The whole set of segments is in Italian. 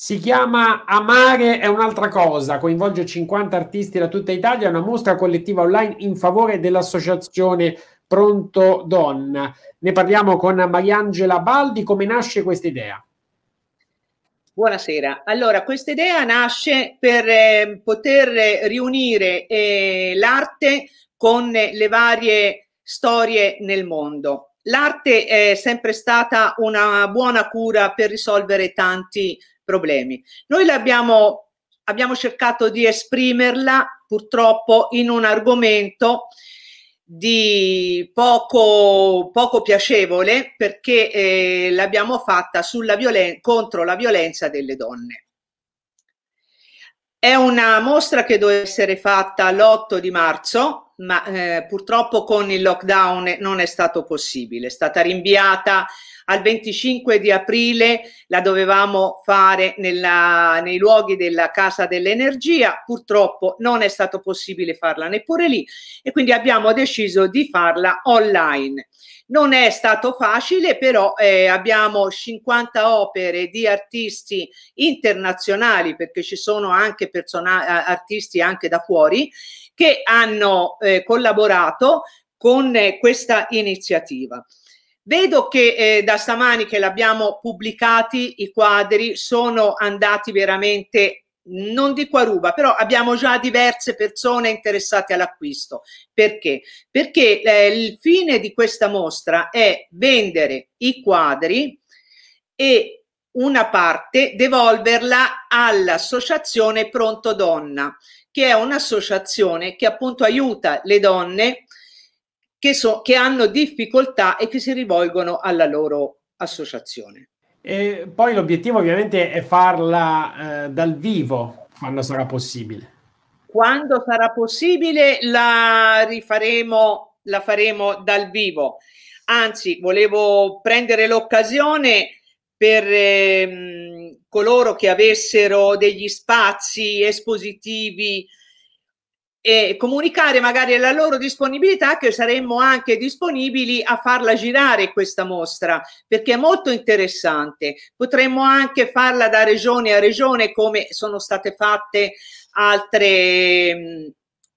Si chiama Amare è un'altra cosa, coinvolge 50 artisti da tutta Italia, una mostra collettiva online in favore dell'associazione Pronto Donna. Ne parliamo con Mariangela Baldi, come nasce questa idea? Buonasera. Allora, questa idea nasce per eh, poter riunire eh, l'arte con le varie storie nel mondo. L'arte è sempre stata una buona cura per risolvere tanti problemi. Noi l'abbiamo abbiamo cercato di esprimerla purtroppo in un argomento di poco, poco piacevole perché eh, l'abbiamo fatta sulla violen- contro la violenza delle donne. È una mostra che doveva essere fatta l'8 di marzo, ma eh, purtroppo con il lockdown non è stato possibile. È stata rinviata al 25 di aprile la dovevamo fare nella, nei luoghi della Casa dell'Energia, purtroppo non è stato possibile farla neppure lì e quindi abbiamo deciso di farla online. Non è stato facile, però eh, abbiamo 50 opere di artisti internazionali, perché ci sono anche persona- artisti anche da fuori, che hanno eh, collaborato con eh, questa iniziativa. Vedo che eh, da stamani che l'abbiamo pubblicati i quadri sono andati veramente non di a ruba, però abbiamo già diverse persone interessate all'acquisto. Perché? Perché eh, il fine di questa mostra è vendere i quadri e una parte devolverla all'associazione Pronto Donna, che è un'associazione che appunto aiuta le donne che, so, che hanno difficoltà e che si rivolgono alla loro associazione. E poi l'obiettivo ovviamente è farla eh, dal vivo quando sarà possibile. Quando sarà possibile la rifaremo, la faremo dal vivo. Anzi, volevo prendere l'occasione per ehm, coloro che avessero degli spazi espositivi e comunicare magari la loro disponibilità che saremmo anche disponibili a farla girare questa mostra perché è molto interessante potremmo anche farla da regione a regione come sono state fatte altre mh, mm,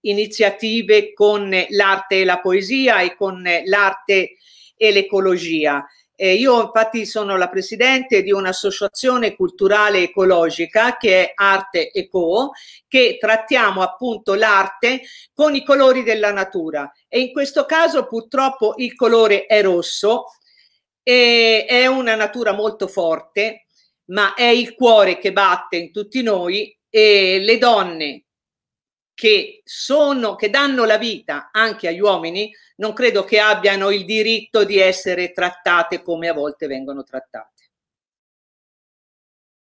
iniziative con l'arte e la poesia e con l'arte e l'ecologia. Eh, io infatti sono la presidente di un'associazione culturale ecologica che è Arte e Co, che trattiamo appunto l'arte con i colori della natura e in questo caso purtroppo il colore è rosso e è una natura molto forte, ma è il cuore che batte in tutti noi e le donne che, sono, che danno la vita anche agli uomini, non credo che abbiano il diritto di essere trattate come a volte vengono trattate.